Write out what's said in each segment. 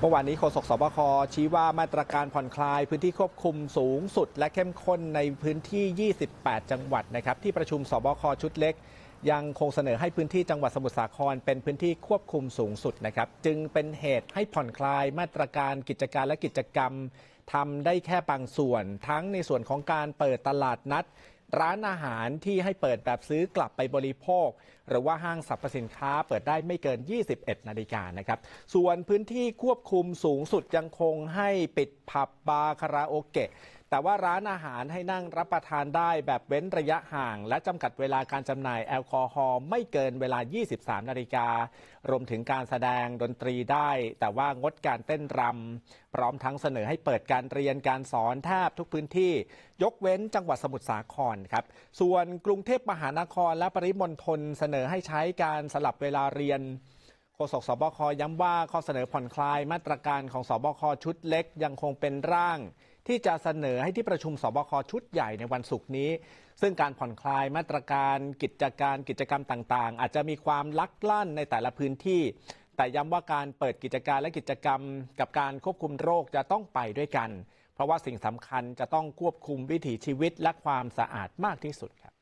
เมื่อวานนี้โฆษกสบคชี้ว่ามาตรการผ่อนคลายพื้นที่ควบคุมสูงสุดและเข้มข้นในพื้นที่ 28 จังหวัดนะครับที่ประชุมสบคชุดเล็ก ยังคงเสนอให้พื้นที่จังหวัดสมุทรสาคร เป็นพื้นที่ควบคุมสูงสุดนะครับจึงเป็นเหตุให้ผ่อนคลายมาตรการกิจการและกิจกรรมทำได้แค่บางส่วน ทั้งในส่วนของการเปิดตลาดนัดร้านอาหารที่ให้เปิดแบบซื้อกลับไปบริโภค หรือว่าห้างสรรพสินค้าเปิดได้ไม่เกิน 21 นาฬิกานะครับส่วนพื้นที่ควบคุมสูงสุดยังคงให้ปิดผับบาร์คาราโอเกะแต่ว่าร้านอาหารให้นั่งรับประทานได้แบบเว้นระยะห่าง และจำกัดเวลาการจำหน่ายแอลกอฮอล์ไม่เกินเวลา 23 นาฬิกา รวมถึงการแสดงดนตรีได้ แต่ว่างดการเต้นรำพร้อมทั้งเสนอให้เปิดการเรียนการสอนแทบทุกพื้นที่ ยกเว้นจังหวัดสมุทรสาครครับ ส่วนกรุงเทพมหานครและปริมณฑลเสนอให้ใช้การสลับเวลาเรียนโฆษกสบคย้ำว่าข้อเสนอผ่อนคลายมาตรการของสบคชุดเล็กยังคงเป็นร่างที่จะเสนอให้ที่ประชุมสบคชุดใหญ่ในวันศุกร์นี้ ซึ่งการผ่อนคลายมาตรการกิจการกิจกรรมต่างๆ อาจจะมีความลักลั่นในแต่ละพื้นที่ แต่ย้ำว่าการเปิดกิจการและกิจกรรม กับการควบคุมโรคจะต้องไปด้วยกัน เพราะว่าสิ่งสำคัญจะต้องควบคุมวิถีชีวิตและความสะอาดมากที่สุดครับ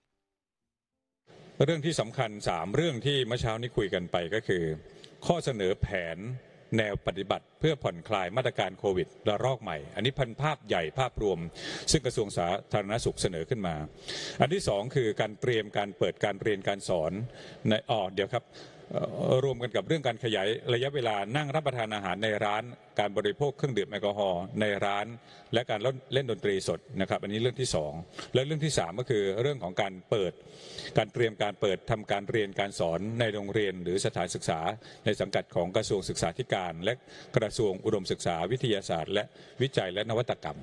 เรื่องที่สำคัญสามเรื่องที่เมื่อเช้านี้คุยกันไปก็คือ ข้อเสนอแผนแนวปฏิบัติพื่อผ่อนคลายมาตรการโควิดระลอกใหม่ อันนี้พันภาพใหญ่ภาพรวม ซึ่งกระทรวงสาธารณสุขเสนอขึ้นมา อันที่ 2 คือการเตรียมการเปิดการเรียนการสอนในอ๋อเดี๋ยวครับรวมกันกับเรื่องการขยายระยะเวลานั่งรับประทานอาหารในร้าน การบริโภคเครื่องดื่มแอลกอฮอล์ในร้านและการเล่นดนตรีสดนะครับ อันนี้เรื่องที่ 2 และเรื่องที่ 3 ก็คือเรื่องของการเปิดการเตรียมการเปิดทำการเรียนการสอนในโรงเรียนหรือสถานศึกษา ในสังกัดของกระทรวงศึกษาธิการและกระทรวงอุดมศึกษาวิทยาศาสตร์ และวิจัยและนวัตกรรม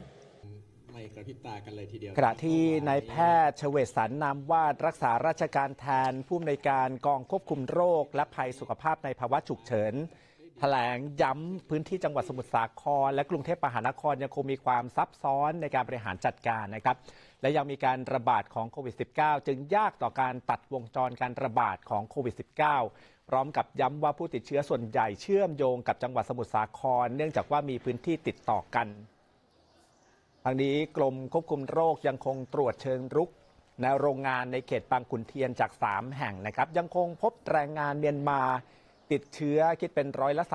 กระพิบตากันเลยทีเดียวขณะที่นายแพทย์เฉวสันนามวาดรักษาราชการแทนผู้อำนวยการกองควบคุมโรค และภัยสุขภาพในภาวะฉุกเฉินถลงย้ำพื้นที่จังหวัดสมุทรสาคร และกรุงเทพมหานครยังคงมีความซับซ้อนในการบริหารจัดการนะครับ และยังมีการระบาดของโควิด -19 จึงยากต่อการตัดวงจรการระบาดของโควิด -19 พร้อมกับย้ำว่าผู้ติดเชื้อส่วนใหญ่เชื่อมโยงกับจังหวัดสมุทรสาคร เนื่องจากว่ามีพื้นที่ติดต่อกันทางนี้กรมควบคุมโรคยังคงตรวจเชิงรุก ในโรงงานในเขตบางขุนเทียนจาก 3 แห่งนะครับยังคงพบแรงงานเมียนมาติดเชื้อคิดเป็นร้อยละ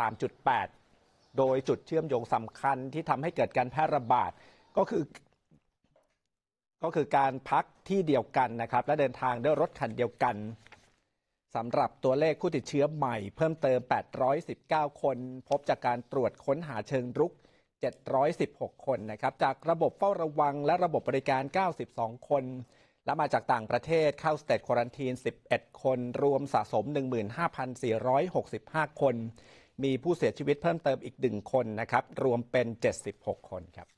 3.8 โดยจุดเชื่อมโยงสำคัญที่ทำให้เกิดการแพร่ระบาดก็คือ ก็คือการพักที่เดียวกันนะครับ และเดินทางด้วยรถคันเดียวกันสำหรับตัวเลขผู้ติดเชื้อใหม่เพิ่มเติม 819 คน พบจากการตรวจค้นหาเชิงรุก 716 คนนะครับ จากระบบเฝ้าระวังและระบบบริการ 92 คนและมาจากต่างประเทศเข้าสเตจควอรันทีน11 คน รวมสะสม 15,465 คน มีผู้เสียชีวิตเพิ่มเติมอีก 1 คนนะครับรวมเป็น 76 คนครับ